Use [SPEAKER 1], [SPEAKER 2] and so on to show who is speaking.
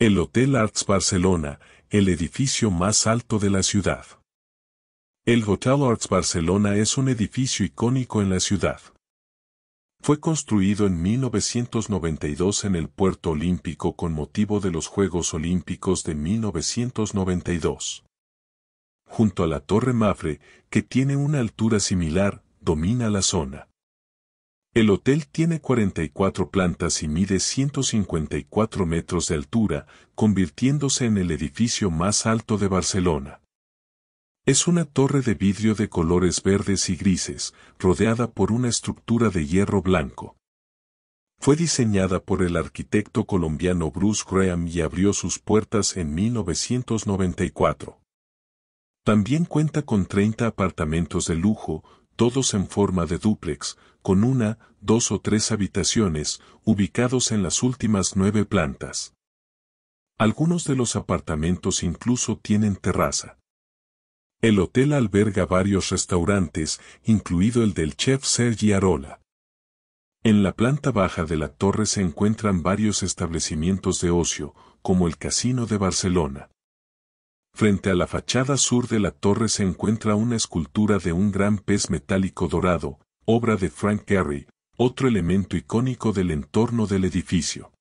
[SPEAKER 1] El Hotel Arts Barcelona, el edificio más alto de la ciudad. El Hotel Arts Barcelona es un edificio icónico en la ciudad. Fue construido en 1992 en el Puerto Olímpico con motivo de los Juegos Olímpicos de 1992. Junto a la Torre Mafre, que tiene una altura similar, domina la zona. El hotel tiene 44 plantas y mide 154 metros de altura, convirtiéndose en el edificio más alto de Barcelona. Es una torre de vidrio de colores verdes y grises, rodeada por una estructura de hierro blanco. Fue diseñada por el arquitecto colombiano Bruce Graham y abrió sus puertas en 1994. También cuenta con 30 apartamentos de lujo, todos en forma de dúplex, con una, dos o tres habitaciones, ubicados en las últimas nueve plantas. Algunos de los apartamentos incluso tienen terraza. El hotel alberga varios restaurantes, incluido el del chef Sergi Arola. En la planta baja de la torre se encuentran varios establecimientos de ocio, como el Casino de Barcelona. Frente a la fachada sur de la torre se encuentra una escultura de un gran pez metálico dorado, obra de Frank Gehry, otro elemento icónico del entorno del edificio.